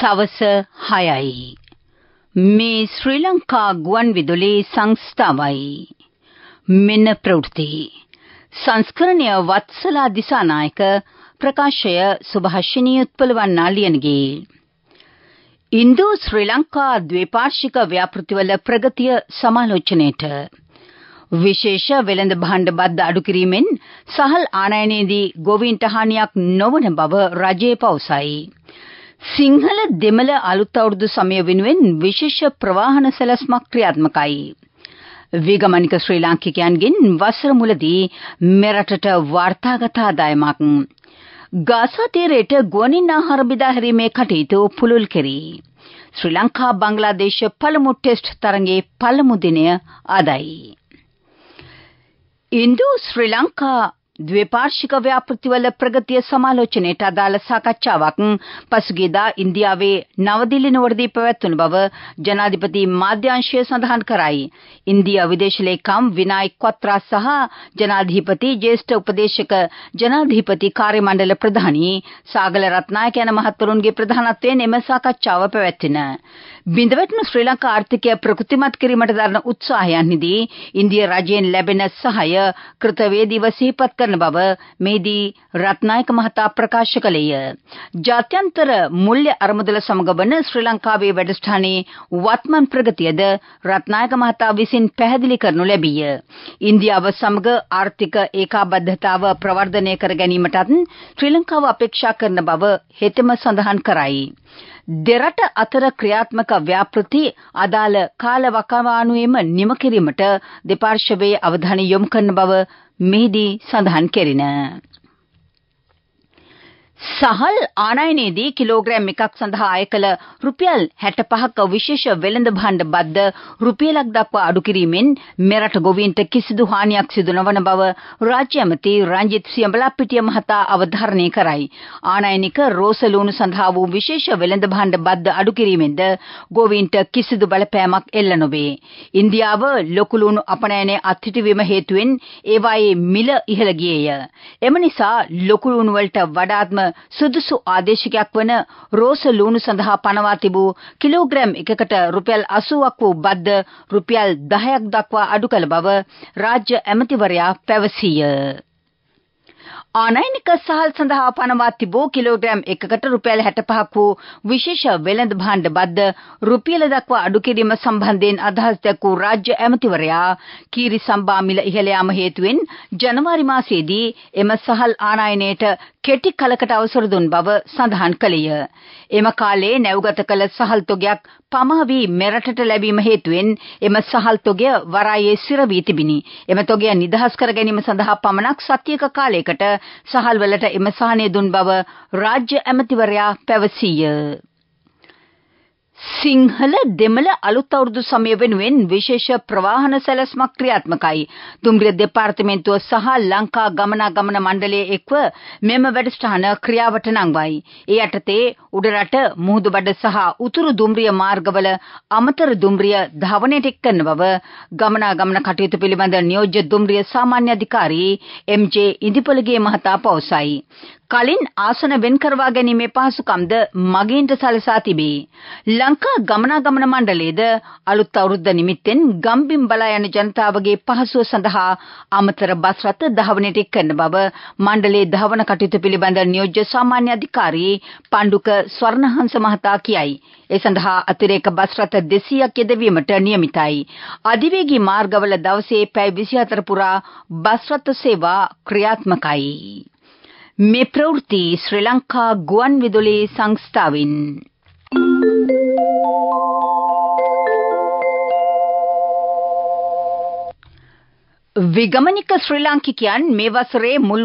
සවස 6යි. මේ ශ්‍රී ලංකා ගුවන් විදුලි සංස්ථාවයි. මෙන්න ප්‍රවෘත්ති. සංස්කරණය වත්සලා දිසානායක ප්‍රකාශය සුභාෂිනී උත්පලවන්නා ලියනගේ. ඉන්දු ශ්‍රී ලංකා ද්වේපාර්ශික ව්‍යාපෘතිවල ප්‍රගතිය සමාලෝචනයේට විශේෂ වෙළඳ භාණ්ඩ බද්ද අඩු කිරීමෙන් සහල් ආනයනයේදී ගොවීන්ට හානියක් නොවන බව රජය පවසයි. සිංහල දෙමළ අලුත් අවුරුදු සමය වෙනුවෙන් විශේෂ ප්‍රවාහන සැලැස්මක් ක්‍රියාත්මකයි. වේගමනික ශ්‍රී ලාංකිකයන්ගෙන් වසර මුලදී මෙරටට වාර්තාගත ආදායමක් ගාසා තීරයට ගුවනින් ආහාර බෙදා හැරීමේ කටයුතු පුළුල් කෙරී. ශ්‍රී ලංකා බංග්ලාදේශ පළමු ටෙස්ට් තරඟයේ පළමු දිනය අදයි. ඉන්දු ශ්‍රී ලංකා ද්වේපාර්ශික ව්‍යාපෘතිවල ප්‍රගතිය සමාලෝචනයට අදාළ සාකච්ඡාවක් පසුගියදා ඉන්දියාවේ නවදිල්ලි නුවරදී පැවැත්වුණු බව ජනාධිපති මාධ්‍යංශය සඳහන් කරයි. ඉන්දියා විදේශ ලේකම් විනායක් වත්රා සහ ජනාධිපති ජ්‍යෙෂ්ඨ උපදේශක ජනාධිපති කාර්යමණ්ඩල ප්‍රධානී සාගල රත්නායක යන මහත්වරුන්ගේ ප්‍රධානත්වයෙන් එම සාකච්ඡාව පැවැත්වින. බිඳවැටම ශ්‍රී ලංකා ආර්ථිකය ප්‍රකෘතිමත් කිරීමට දරන උත්සාහයන්හිදී ඉන්දිය රජයෙන් ලැබෙන සහාය කෘතවේදීව සිහිපත් කරන බව මේදී රත්නායක මහතා ප්‍රකාශ කළේය. ජාත්‍යන්තර මුල්‍ය අරමුදල සමග වන ශ්‍රී ලංකාවේ වැඩසටහනේ වත්මන් ප්‍රගතියද රත්නායක මහතා විසින් පැහැදිලි කරනු ලැබීය. ඉන්දියාව සමග ආර්ථික ඒකාබද්ධතාව ප්‍රවර්ධනය කර ගැනීමටත් ශ්‍රී ලංකාව අපේක්ෂා කරන බව හෙතෙම සඳහන් කරයි. දෙරට අතර ක්‍රියාත්මක ව්‍යාපෘති අදාළ කාලවකවානුවේම නිම කිරීමට දෙපාර්ශවයේ අවධානය යොමු කරන බව මෙහිදී සඳහන් කෙරිණ. සහල් ආනයනයේදී කිලෝග්‍රෑම් එකක් සඳහා අය කළ රුපියල් 65ක විශේෂ වෙළඳ භාණ්ඩ බද්ද රුපියලක් දක්වා අඩු කිරීමෙන් මෙරට ගොවීන්ට කිසිදු හානියක් සිදු නොවන බව රාජ්‍ය ඇමති රංජිත් සියඹලාපිටිය මහතා අවධාරණය කරයි. ආනයනික රෝසලූණු සඳහා වූ විශේෂ වෙළඳ භාණ්ඩ බද්ද අඩු කිරීමෙන්ද ගොවීන්ට කිසිදු බලපෑමක් එල්ල නොවේ. ඉන්දියාව ලොකු ලූණු අපනයනය අත්හිටුවීම හේතුවෙන් ඒවායේ මිල ඉහළ ගියේය. එම නිසා ලොකු ලූණු වලට වඩාත්ම සුදුසු ආදේශකයක් වන රෝස ලූණු සඳහා පනවා තිබූ කිලෝග්‍රෑම් එකකට රුපියල් 80ක් වූ බද්ද රුපියල් 10ක් දක්වා අඩු කළ බව රාජ්‍ය ඇමතිවරයා පැවසීය. ආනයිනික සහල් සඳහා පනවා තිබූ කිලෝග්‍රෑම් එකකට රුපියල් 65ක් වූ විශේෂ වෙළඳ භාණ්ඩ බද්ද රුපියල දක්වා අඩු කිරීම සම්බන්ධයෙන් අදහස් දැක්වූ රාජ්‍ය ඇමතිවරයා කීරි සම්බා මිල ඉහළ යාම හේතුවෙන් ජනවාරි මාසයේදී එම සහල් ආනයනයට කෙටි කලකට අවසර දුන් බව සඳහන් කළේය. එම කාලයේ නැවගත කළ සහල් තොගයක් පමා වී මෙරටට ලැබීම හේතුවෙන් එම සහල් තොගය වරායේ සිර වී තිබිනි. එම තොගය නිදහස් කර ගැනීම සඳහා පමණක් සතියක කාලයකට සහල්වලට එම සහනය දුන් බව රාජ්‍ය ඇමතිවරයා පැවසීය. සිංහල දෙමළ අලුත් අවුරුදු සමය වෙනුවෙන් විශේෂ ප්‍රවාහන සැලැස්මක් ක්‍රියාත්මකයි. දුම්රිය දෙපාර්තමේන්තුව සහ ලංකා ගමනාගමන මණ්ඩලය එක්ව මෙම වැඩසටහන ක්‍රියාවට නංවයි. ඒ යටතේ උඩරට මුහුදුබඩ සහ උතුරු දුම්රිය මාර්ගවල අමතර දුම්රිය ධාවනයට එක්කන බව ගමනාගමන කටයුතු පිළිබඳ නියෝජ්‍ය දුම්රිය සාමාන්‍ය අධිකාරී එම්.ජේ. ඉදිපොළගේ මහතා පවසයි. කලින් ආසන වෙන් කරවා ගැනීමේ පහසුකම්ද මගීන්ට සලසා තිබේ. ලංකා ගමනාගමන මණ්ඩලයේද අලුත් අවුරුද්ද නිමිත්තෙන් ගම්බිම් බලා යන ජනතාවගේ පහසුව සඳහා අමතර බස් රථ ධාවනයට එක්කන බව මණ්ඩලයේ ධාවන කටයුතු පිළිබඳ නියෝජ්‍ය සාමාන්‍ය අධිකාරී පණ්ඩුක ස්වර්ණහංස මහතා කියයි. ඒ සඳහා අතිරේක බස් රථ 200ක් යෙදවීමට නියමිතයි. අධිවේගී මාර්ගවල දවසේ පැය 24 පුරා බස් රථ සේවා ක්‍රියාත්මකයි. මේ ප්‍රවෘත්ති ශ්‍රී ලංකා ගුවන් විදුලි සංස්ථාවෙන් Thank you. විගමනික ශ්‍රී ලාංකිකයන් මේ වසරේ මුල්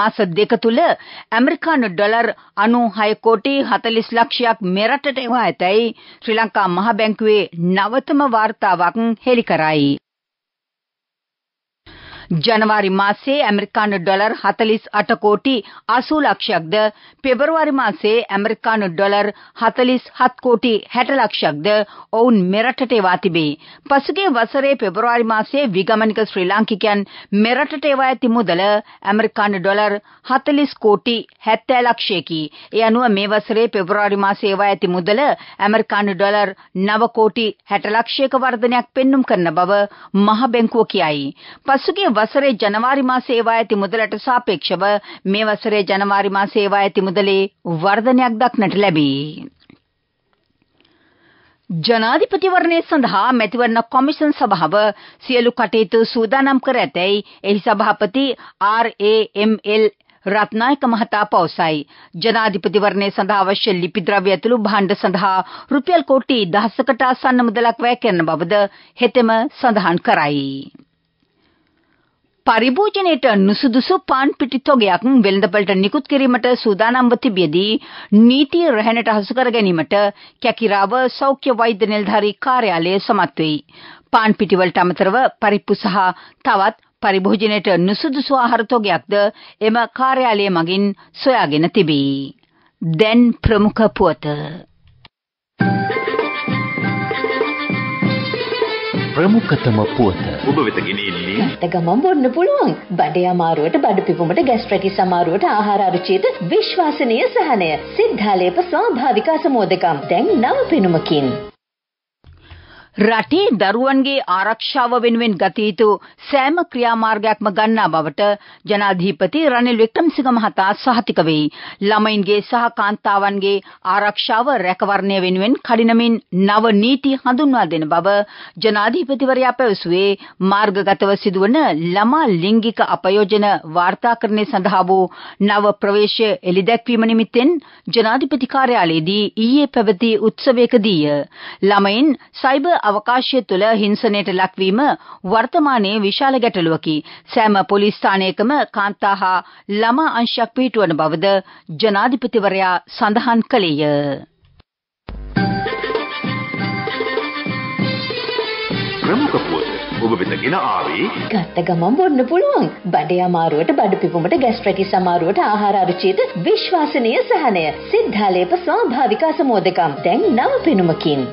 මාස දෙක තුල ඇමරිකානු ඩොලර් 96 කෝටි 40 ලක්ෂයක් මෙරටට එවා ඇතැයි ශ්‍රී ලංකා මහ බැංකුවේ නවතම වාර්තාවක් හෙළි කරයි. ජනවාරි මාසයේ ඇමරිකානු ඩොලර් 48 කෝටි 80 ලක්ෂයක්ද පෙබරවාරි මාසයේ ඇමරිකානු ඩොලර් 47 කෝටි 60 ලක්ෂයක්ද ඔවුන් මෙරටට එවා තිබේ. පසුගිය වසරේ පෙබරවාරි මාසයේ විගමනික ශ්‍රී ලාංකිකයන් මෙරටට එවා ඇති මුදල ඇමරිකානු ඩොලර් 40 කෝටි 70 ලක්ෂයකි. ඒ අනුව මේ වසරේ පෙබරවාරි මාසයේ එවා ඇති මුදල ඇමරිකානු ඩොලර් 9 කෝටි 60 ලක්ෂයක වර්ධනයක් පෙන්눔 කරන බව මහ බැංකුව කියයි. පසුගිය වසරේ ජනවාරි මාසයේ ඒවා ඇති මුදලට සාපේක්ෂව මේ වසරේ ජනවාරි මාසයේ ඒවා ඇති මුදලේ වර්ධනයක් දක්නට ලැබී. ජනාධිපතිවරණය සඳහා මැතිවරණ කොමිෂන් සභාව සියලු කටයුතු සූදානම් කර ඇතැයි එහි සභාපති RAML රත්නායක මහතා පවසයි. ජනාධිපතිවරණය සඳහා අවශ්‍ය ලිපි ද්‍රව්‍ය ඇතුළු භාණ්ඩ සඳහා රුපියල් කෝටි දහසකට ආසන්න මුදලක් වැය කරන බවද හෙතෙම සඳහන් කරයි. පරිභෝජනයට නුසුදුසු පාන් පිටි තොගයක් වෙළඳපළට නිකුත් කිරීමට සූදානම්ව තිබියදී නීතිය රැහැනට හසු කර ගැනීමට කැකිරාව සෞඛ්‍ය වෛද්‍ය නිලධාරී කාර්යාලය සමත් වෙයි. පාන් පිටිවලට අමතරව පරිප්පු සහ තවත් පරිභෝජනයට නුසුදුසු ආහාර තොගයක්ද එම කාර්යාලය මගින් සොයාගෙන තිබේ. දැන් ප්‍රමුඛ පුවත ප්‍රමුඛතම පුවත. ඔබ වෙත ගෙනෙන්නේ ඇත්ත ගමන් බොන්න පුළුවන්. බඩේ අමාරුවට බඩ පිපුමට ගැස්ට්‍රැටිස් අමාරුවට ආහාර අරුචියට විශ්වාසනීය සහනය. සිද්ධාලේප ස්වාභාවික අසමෝදකම්. දැන් නව පෙනුමකින්. රටේ දරුවන්ගේ ආරක්ෂාව වෙනුවෙන් ගත යුතු සෑම ක්‍රියාමාර්ගයක්ම ගන්නා බවට ජනාධිපති රනිල් වික්‍රමසිංහ මහතා සහතික වෙයි. ළමයින්ගේ සහ කාන්තාවන්ගේ ආරක්ෂාව රැකවරණය වෙනුවෙන් කඩිනමින් නව නීති හඳුන්වා දෙන බව ජනාධිපතිවරයා පැවසුවේ මාර්ගගතව සිදුවන ළමා ලිංගික අපයෝජන වාර්තාකරණය සඳහා වූ නව ප්‍රවේශය එළිදැක්වීම නිමිත්තෙන් ජනාධිපති කාර්යාලයේදී ඊයේ පැවති උත්සවයකදීය. ළමයින් සයිබර් අවකාශය තුළ හිංසනයට ලක්වීම වර්තමානයේ විශාල ගැටලුවකි. සෑම පොලිස් ස්ථානයකම කාන්තා හා ළමා අංශයක් පිහිටුවන බවද ජනාධිපතිවරයා සඳහන් කළේය. ප්‍රමුඛ පුවත ඔබ වෙතගෙන ආවේ ගත්ත ගමන් බොන්න පුළුවන් බඩේ අමාරුවට බඩ පිපුමට ගැස්ට්‍රැටිස් අමාරුවට ආහාර අරුචියට විශ්වාසනීය සහනය සිද්ධාලේප ස්වාභාවික අසමෝදකම් දැන් නව පෙනුමකින්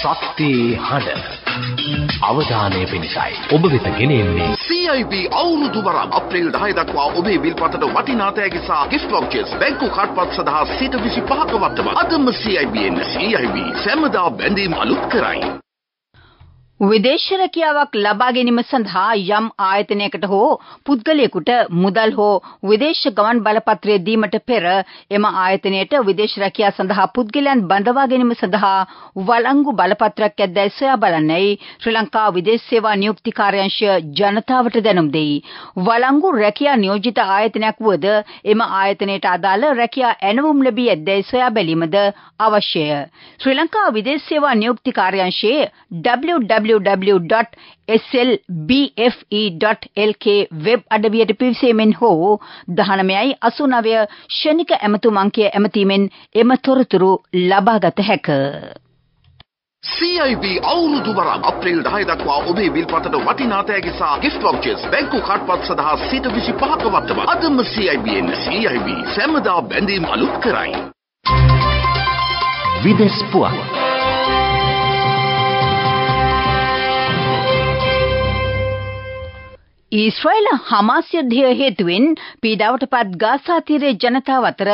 ශක්තියේ හඬ අවධානය පිණිසයි ඔබ වෙත ගෙනෙන්නේ CIB අවුරුදු වරක් අප්‍රේල් 10 දක්වා ඔබේ විල්පතට වටිනා තෑගි සහ gift vouchers බැංකු කාඩ්පත් සඳහා සිට 25ක වට්ටම අදම CIB එන්න CIB සෑමදා බැඳීම් අලුත් කරයි විදේශ රැකියාවක් ලබා ගැනීම සඳහා යම් ආයතනයකට හෝ පුද්ගලයෙකුට මුදල් හෝ විදේශ ගමන් බලපත්‍රය දීමට පෙර එම ආයතනයට විදේශ රැකියාව සඳහා පුද්ගලයන් බඳවා ගැනීම සඳහා වළංගු බලපත්‍රයක් ඇද්දැයි සොයා බලන්නයි ශ්‍රී ලංකා විදේශ සේවා නියුක්ති කාර්යාංශය ජනතාවට දැනුම් දෙයි. වළංගු රැකියා නියෝජිත ආයතනයක් වුවද එම ආයතනයට අදාළ රැකියා ඇණවුම් ලැබී ඇද්දැයි සොයා බැලීමද අවශ්‍යය. ශ්‍රී ලංකා විදේශ සේවා නියුක්ති කාර්යාංශයේ www www.slbfe.lk වෙබ් අඩවියට පිවිසීමෙන් හෝ 1989 ශනික ඇමතුම් අංකය ඇමතීමෙන් එම තොරතුරු ලබාගත හැකිය. CIB අවුරුදු වරක් අප්‍රේල් 10 දක්වා ඔබේ විල් පතට වටිනා තෑගි සහ gift vouchers බැංකු කාඩ්පත් සඳහා සිට 25ක වත්තම අදම CIB එන්න CIB සෑමදා බැඳීම් අලුත් කරයි. විදෙස් පුවත් ඊස්්‍රයිල හමාස් යුද්ධය හේතුවෙන් පීඩාවට පත් ගාසා තීරයේ ජනතාව අතර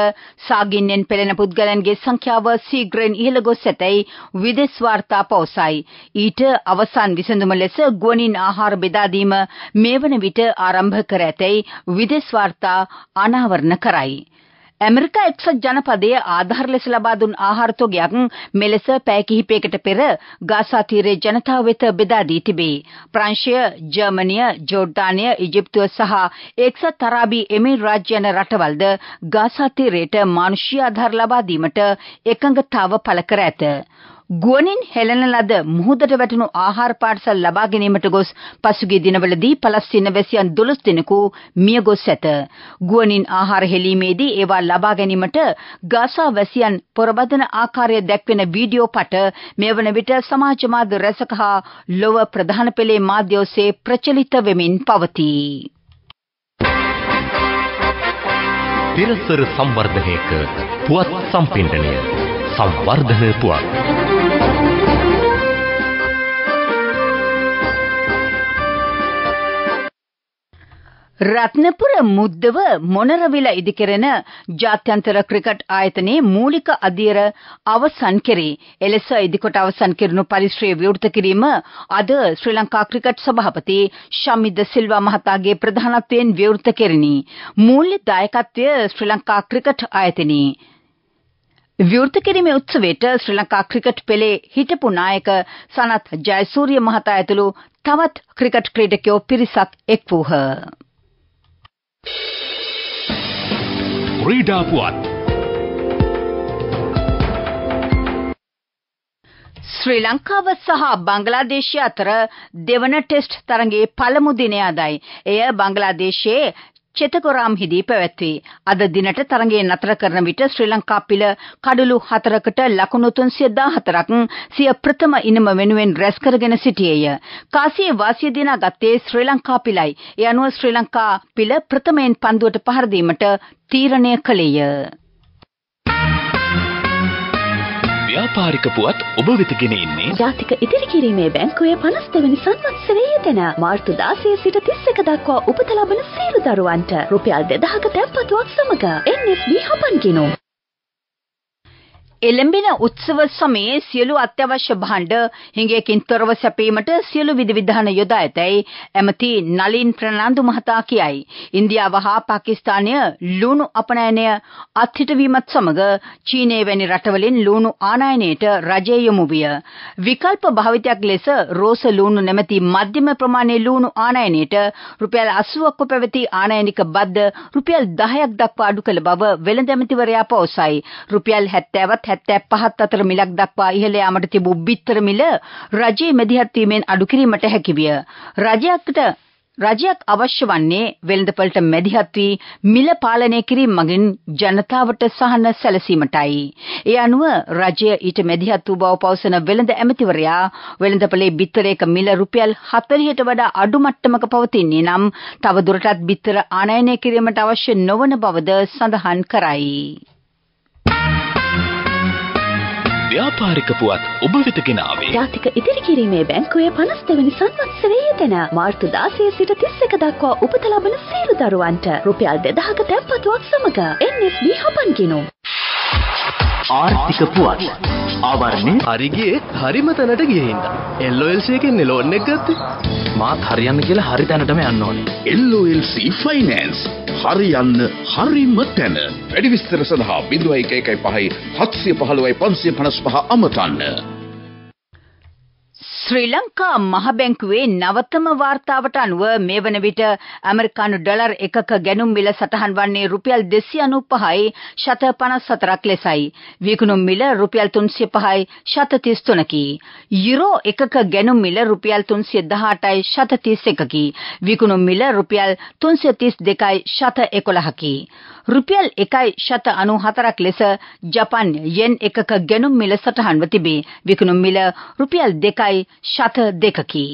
සාගින්නෙන් පෙළෙන පුද්ගලයන්ගේ සංඛ්‍යාව සීඝ්‍රයෙන් ඉහළ ගොස් ඇතැයි විදේශ වාර්තා පවසයි. ඊට අවසන් විසඳුම ලෙස ගුවනින් ආහාර බෙදා දීම මේ වන විට ආරම්භ කර ඇතැයි විදේශ වාර්තා අනාවරණ කරයි. ඇමරිකා එක්සත් ජනපදයේ ආධාර ලෙස ලබා දුන් ආහාර තොගයක් මෙලෙස පැය කිහිපයකට පෙර ගාසා තීරයේ ජනතාව වෙත බෙදා දී තිබේ. ප්‍රංශය, ජර්මනිය, ජෝර්ඩානය, ඊජිප්තුව සහ එක්සත් අරාබි එමිරේට් රාජ්‍ය යන රටවල්ද ගාසා තීරයට මානුෂීය ආධාර ලබා දීමට එකඟතාව පළ කර ඇත. ගුවනින් හෙළන ලද මුහුදට වැටුණු ආහාර පාර්සල් ලබා ගැනීමට ගොස් පසුගිය දිනවලදී පලස්තීන වැසියන් 12 දෙනෙකු මිය ගොස් ඇත. ගුවනින් ආහාර හෙළීමේදී ඒවා ලබා ගැනීමට ගාසා වැසියන් පොරබදන ආකාරය දැක්වෙන වීඩියෝ පට මෙවන විට සමාජ මාධ්‍ය රැසක හා ලොව ප්‍රධාන පෙළේ මාධ්‍ය ඔස්සේ ප්‍රචලිත වෙමින් පවතී. පෙරසර සංවර්ධනයක පුවත් සම්පෙන්ඩනය. සංවර්ධන පුවත්. රත්නපුර මුද්දව මොනරවිල ඉදිකරන ජාත්‍යන්තර ක්‍රිකට් ආයතනයේ මූලික අධියර අවසන් කෙරේ. එලෙස ඉදිකොට අවසන් කෙරුණු පරිශ්‍රය විවෘත කිරීම අද ශ්‍රී ලංකා ක්‍රිකට් සභාපති ශමිද්ද සිල්වා මහතාගේ ප්‍රධානත්වයෙන් විවෘත කෙරිණි. මූල්‍ය දායකත්වය ශ්‍රී ලංකා ක්‍රිකට් ආයතනයේ විවෘත කිරීමේ උත්සවයට ශ්‍රී ලංකා ක්‍රිකට් පෙළේ හිටපු නායක සනත් ජයසූරිය මහතා ඇතුළු තවත් ක්‍රිකට් ක්‍රීඩකයෝ පිරිසක් එක් වූහ. රීඩා පුවත් ශ්‍රී ලංකාව සහ බංගලාදේශය අතර දෙවන ටෙස්ට් තරඟයේ පළමු දිනය අදයි. එය බංගලාදේශයේ චෙතගොරාම්හිදී පැවැත්වේ. අද දිනට තරගේ නතර කරන විට ශ්‍රී ලංකා පිළ කඩළු හතරකට ලකුණු තුන්සිය දාහතරක් සිය ප්‍රථම ඉනම වෙනුවෙන් රැස් කරගෙන සිටියේය. කාසියේ වාසිය දිනා ගත්තේ ශ්‍රී ලංකා පිළයි. ඒ අනුව ශ්‍රී ලංකා පිළ ප්‍රථමයෙන් පන්දුවට පහර දීමට තීරණය කළේය. ව්‍යාපාරික පුවත් ඔබ වෙත ගෙන එන්නේ ජාතික ඉදිරි කිරීමේ බැංකුවේ 52 වෙනි සංවත්සරයේ යෙදෙන මාර්තු 16 සිට 31 දක්වා උපත ලබන සියලු දරුවන්ට රුපියල් 2000ක තැන්පතුවක් සමග NSB හපන්ගෙනු එළඹෙන උත්සව සමයේ සියලු අත්‍යවශ්‍ය භාණ්ඩ හිඟයකින් තොරව සැපීමට සියලු විධිවිධාන යොදා ඇතැයි ඇමති නලින් ප්‍රනාන්දු මහතා කියයි. ඉන්දියාව හා පාකිස්තානය ලුණු අපනයනය අත්හිටවීමත් සමග චීනය වැනි රටවලින් ලුණු ආනයනයට රජය යොමු විය. විකල්ප භාවිතයක් ලෙස රෝස ලුණු නැමැති මධ්‍යම ප්‍රමාණයේ ලුණු ආනයනයට රුපියල් 80ක් පැවති ආනයනික බද්ද රුපියල් 10ක් දක්වා අඩු කළ බව වෙළඳ ඇමතිවරයා පවසයි. රුපියල් 70ත් 75ත් අතර මිලක් දක්වා ඉහළ යාමට තිබූ බිත්තර මිල රජයේ මැදිහත් වීමෙන් අඩු කිරීමට හැකිවිය. රජයකට රජයක් අවශ්‍ය වන්නේ වෙළඳපළට මැදිහත් වී මිල පාලනය කිරීම මගින් ජනතාවට සහන සැලසීමටයි. ඒ අනුව රජය ඊට මැදිහත් වූ බව පවසන වෙළඳ ඇමතිවරයා වෙළඳපළේ බිත්තරයක මිල රුපියල් 40ට වඩා අඩු මට්ටමක පවතින්නේ නම් තවදුරටත් බිත්තර ආනයනය කිරීමට අවශ්‍ය නොවන බවද සඳහන් කරයි. ව්‍යාපාරික පුවත් ඔබ වෙත ගෙනාවේ ජාතික ඉදිරි කිරීමේ බැංකුවේ 52 වෙනි සංවත්සරයේ යෙදෙන මාර්තු 16 සිට 31 දක්වා උපත ලබන සියලු දරුවන්ට රුපියල් 2000ක තැන්පතුවක් සමග NSB හපන් ගිනු ආර්ථික පුවත් ආවරණේ හරිගියේ හරිම තැනට ගියහින්ද LOLC එකෙන් ලෝන් එක ගත්තේ මාත් හරියන්න කියලා හරි තැනටම යන්න ඕනේ LOLC Finance හරියන්න හරිම තැන. වැඩි විස්තර සඳහා 0115 715 555 අමතන්න. ශ්‍රී ලංකා මහ බැංකුවේ නවතම වාර්තාවට අනුව මේ වන විට ඇමරිකානු ඩොලර් එකක ගැනුම් මිල සටහන් වන්නේ රුපියල් 295යි ශත 54ක් ලෙසයි. විකුණුම් මිල රුපියල් 305යි ශත 33කි. යුරෝ එකක ගැනුම් මිල රුපියල් 318යි ශත 31කි. විකුණුම් මිල රුපියල් 332යි ශත 11කි. රුපියල් 1යි ශත 94ක් ලෙස ජපන් යෙන් එකක ගැනුම් මිල සටහන්ව තිබේ. විකුණුම් මිල රුපියල් 2යි ශත දෙකකි.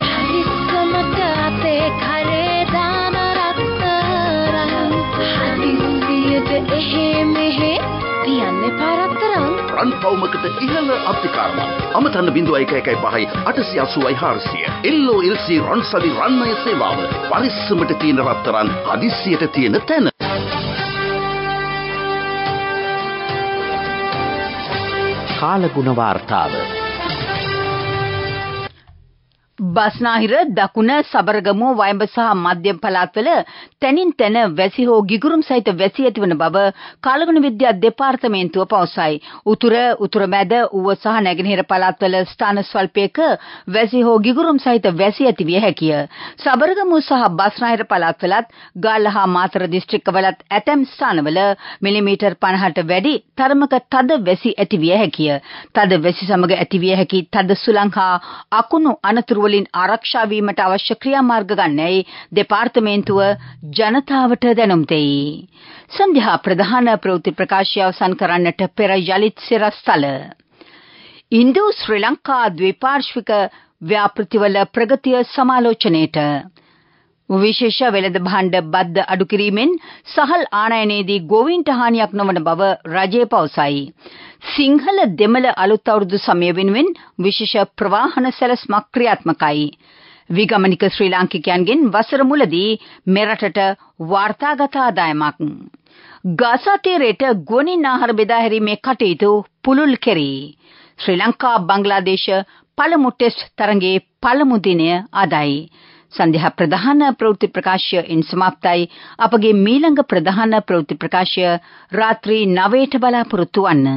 හරිස්සමට අතේ කරේ දාන රත්තරන් හදිස්සියට එහෙ මෙහෙ තියන්න පාරත්තරන් රන් පවුමකට ඉහළ අධිකාරණ අමතන්න බිඳුව එක එකයි පහයි අටසි අසුවයි හාරසිය එල්ලෝ එල්සි රන් සවි රන්නය සේවාව පරිස්සමට තියෙන රත්තරන් හදිස්සියට තියෙන තැන කාලගුණ වාර්තාව බස්නාහිර දකුණ සබරගමුව වයඹ සහ මධ්‍යම පළාත්වල තැනින් තැන වැසි හෝ ගිගුරුම් සහිත වැසි ඇතිවන බව කාලගුණ විද්‍යා දෙපාර්තමේන්තුව පවසයි. උතුර උතුර මැද ඌව සහ නැගෙනහිර පළාත්වල ස්ථාන ස්වල්පයක වැසි හෝ ගිගුරුම් සහිත වැසි ඇති විය හැකිය. සබරගමුව සහ බස්නාහිර පළාත්වලත් ගාල්ල හා මාතර දිස්ත්‍රික්කවලත් ඇතැම් ස්ථානවල මිලිමීටර් 50ට වැඩි තරමක තද වැසි ඇති විය හැකිය. තද වැසි සමග ඇති විය හැකි තද සුළං හා අකුණු අනතුරු තොලින් ආරක්ෂා වීමට අවශ්‍ය ක්‍රියාමාර්ග ගන්නයි දෙපාර්තමේන්තුව ජනතාවට දැනුම් දෙයි. සන්ධ්‍යා ප්‍රධාන ප්‍රවෘත්ති ප්‍රකාශය අවසන් කරන්නට පෙර යලිත් සිරස්තල. ඉන්දු ශ්‍රී ලංකා ද්විපාර්ශ්වික ව්‍යාපෘතිවල ප්‍රගතිය සමාලෝචනයේට විශේෂ වෙළඳ භාණ්ඩ බද්ද අඩු කිරීමෙන් සහල් ආනයනයේදී ගෝවීන්ට හානියක් නොවන බව රජය පවසයි. සිංහල දෙමළ අලුත් අවුරුදු සමය වෙනුවෙන් විශේෂ ප්‍රවාහන සැලස්මක් ක්‍රියාත්මකයි. විගමනික ශ්‍රී ලාංකිකයන්ගෙන් වසර මුලදී මෙරටට වාර්තාගත ආදායමක්. ගාසා තීරයට ගොනින් ආහාර බෙදා හැරීමේ කටයුතු පුළුල් කෙරේ. ශ්‍රී ලංකා බංග්ලාදේශ පළමු ටෙස්ට් තරඟයේ පළමු දිනය අදයි. ಸಂಧ್ಯಾ ಪ್ರಧಾನ ಪ್ರವೃತ್ತಿ ಪ್ರಕಾಶ್ಯ ಇನ್ ಸಮಾಪ್ತಾಯಿ ಅಪಗೆ ಮೀಲಂಗ ಪ್ರಧಾನ ಪ್ರವೃತ್ತಿ ಪ್ರಕಾಶ್ಯ ರಾತ್ರಿ ನವೇಠ ಬಲಾಪುರತ್ತು ಅನ್ನ